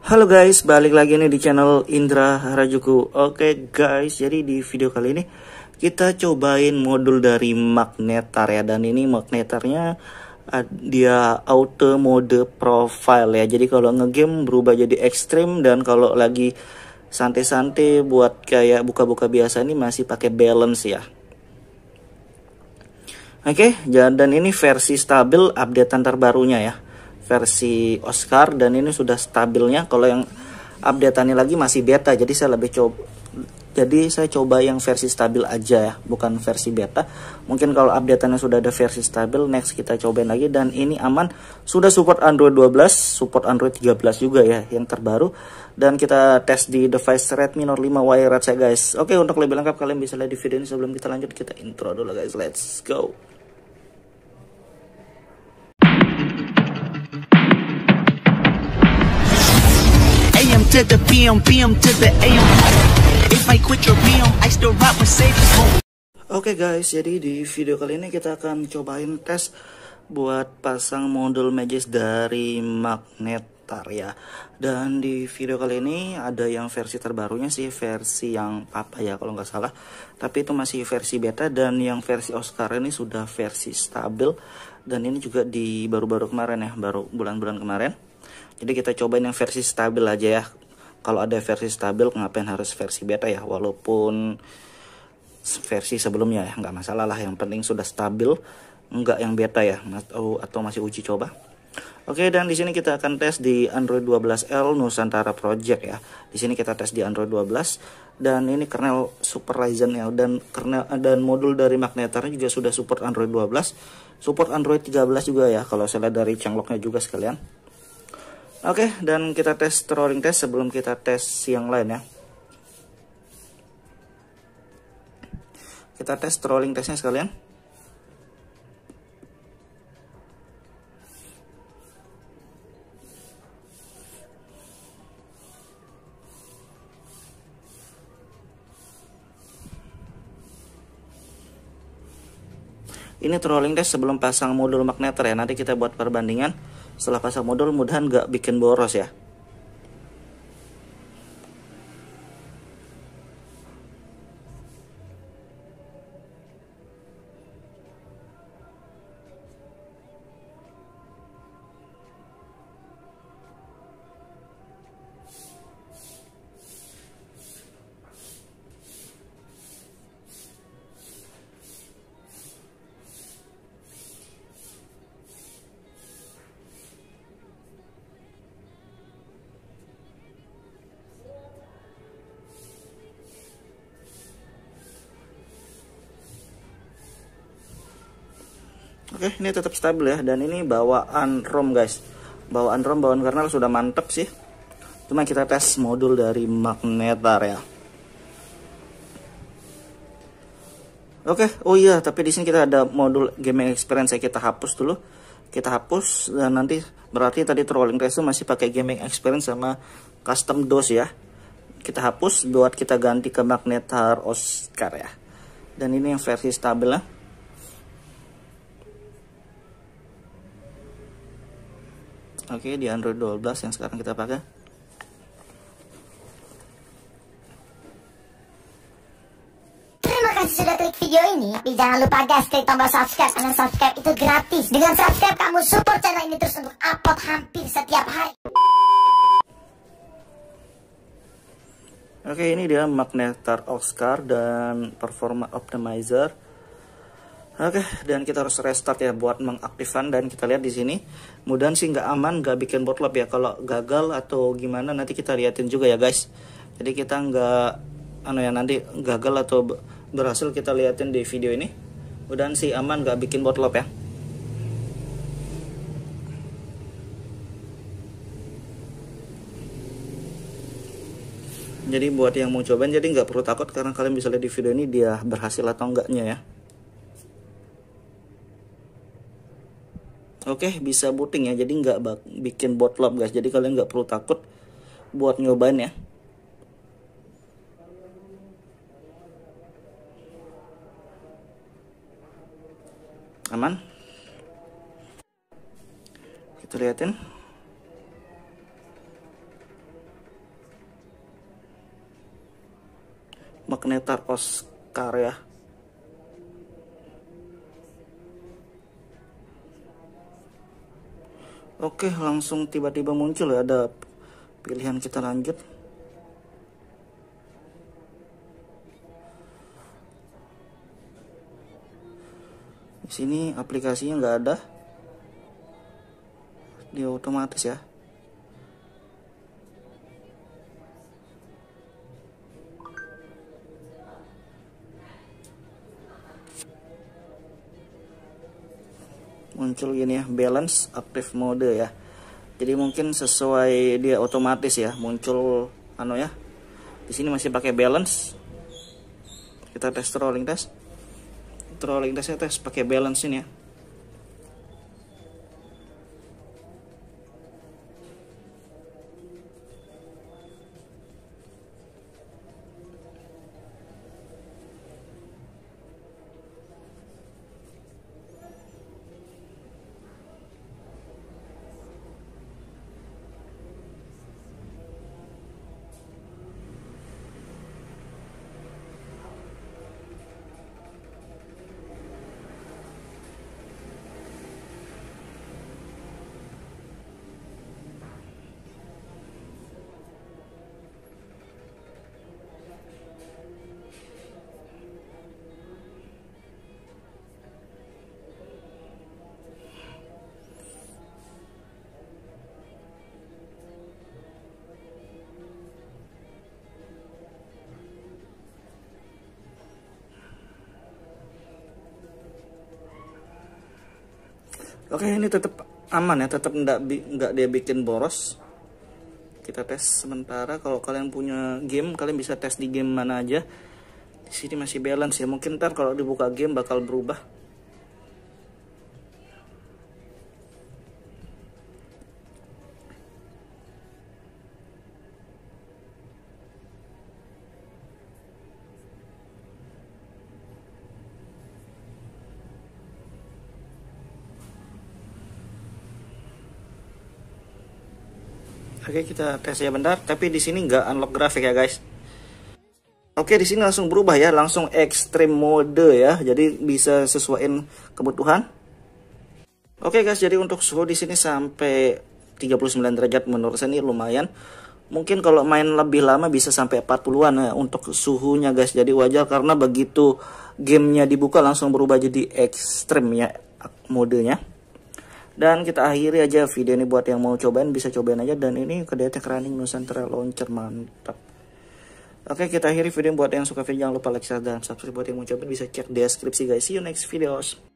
Halo guys, balik lagi nih di channel Indra Rajuku. Oke guys, jadi di video kali ini kita cobain modul dari magnetar ya Dan ini magnetarnya ah, dia auto mode profile ya Jadi kalau ngegame berubah jadi ekstrim Dan kalau lagi santai-santai buat kayak buka-buka biasa ini masih pakai balance ya Oke, dan ini versi stabil updatean terbarunya ya versi Oscar dan ini sudah stabilnya kalau yang updateannya lagi masih beta jadi saya lebih coba jadi saya coba yang versi stabil aja ya bukan versi beta mungkin kalau updateannya sudah ada versi stabil next kita cobain lagi dan ini aman sudah support Android 12 support Android 13 juga ya yang terbaru dan kita tes di device Redmi Note 5 wired saya guys oke untuk lebih lengkap kalian bisa lihat di video ini sebelum kita lanjut kita intro dulu guys let's go to the PM, PM to the AM. If I quit your PM, I still rock Oke okay guys, jadi di video kali ini kita akan cobain tes buat pasang modul magis dari magnetar ya dan di video kali ini ada yang versi terbarunya sih versi yang apa ya kalau nggak salah tapi itu masih versi beta dan yang versi Oscar ini sudah versi stabil dan ini juga di baru-baru kemarin ya baru bulan-bulan kemarin jadi kita cobain yang versi stabil aja ya kalau ada versi stabil ngapain harus versi beta ya walaupun versi sebelumnya ya nggak masalah lah yang penting sudah stabil nggak yang beta ya atau oh, atau masih uji coba Oke dan di sini kita akan tes di Android 12L Nusantara Project ya. Di sini kita tes di Android 12 dan ini kernel Super Ryzen ya dan kernel dan modul dari magnetarnya juga sudah support Android 12, support Android 13 juga ya kalau saya lihat dari changlognya juga sekalian. Oke, dan kita tes trolling test sebelum kita tes yang lain ya. Kita tes trolling testnya sekalian. Ini trolling test sebelum pasang modul magneter ya. Nanti kita buat perbandingan setelah pasang modal mudahan nggak bikin boros ya Oke, ini tetap stabil ya dan ini bawaan ROM guys. Bawaan ROM, bawaan kernel sudah mantep sih. Cuma kita tes modul dari magnetar ya. Oke, oh iya, tapi di sini kita ada modul gaming experience yang kita hapus dulu. Kita hapus dan nanti berarti tadi trolling resume masih pakai gaming experience sama custom DOS ya. Kita hapus buat kita ganti ke magnetar Oscar ya. Dan ini yang versi stabil ya. oke okay, di Android 12 yang sekarang kita pakai kasih sudah klik video ini jangan lupa guys klik tombol subscribe Karena subscribe itu gratis Dengan subscribe kamu support channel ini terus untuk upload hampir setiap hari Oke ini dia magnetar Oscar dan performa optimizer Oke, okay, dan kita harus restart ya buat mengaktifkan dan kita lihat di sini. Mudah sih nggak aman, nggak bikin botlop ya. Kalau gagal atau gimana nanti kita liatin juga ya guys. Jadi kita nggak, anu ya nanti gagal atau berhasil kita liatin di video ini. Mudah sih aman, nggak bikin botlop ya. Jadi buat yang mau cobain jadi nggak perlu takut karena kalian bisa lihat di video ini dia berhasil atau enggaknya ya. oke okay, bisa booting ya jadi nggak bikin bot lab guys jadi kalian nggak perlu takut buat nyobain ya aman kita liatin magnetar Oscar ya Oke, langsung tiba-tiba muncul ya ada pilihan kita lanjut. Di sini aplikasinya nggak ada. Dia otomatis ya. muncul gini ya balance active mode ya jadi mungkin sesuai dia otomatis ya muncul anu ya di sini masih pakai balance kita tes trolling test test ya tes pakai balance ini ya oke ini tetap aman ya tetap nggak nggak dia bikin boros kita tes sementara kalau kalian punya game kalian bisa tes di game mana aja di sini masih balance ya mungkin ntar kalau dibuka game bakal berubah Oke, kita tes ya bentar, tapi di sini nggak unlock grafik ya, guys. Oke, di sini langsung berubah ya, langsung extreme mode ya. Jadi bisa sesuaiin kebutuhan. Oke, guys, jadi untuk suhu di sini sampai 39 derajat menurut saya ini lumayan. Mungkin kalau main lebih lama bisa sampai 40-an ya untuk suhunya, guys. Jadi wajar karena begitu gamenya dibuka langsung berubah jadi ekstrim ya modenya. Dan kita akhiri aja video ini buat yang mau cobain bisa cobain aja dan ini kedai teh running Nusantara launcher mantap. Oke kita akhiri video buat yang suka video jangan lupa like share dan subscribe buat yang mau cobain bisa cek deskripsi guys. See you next videos.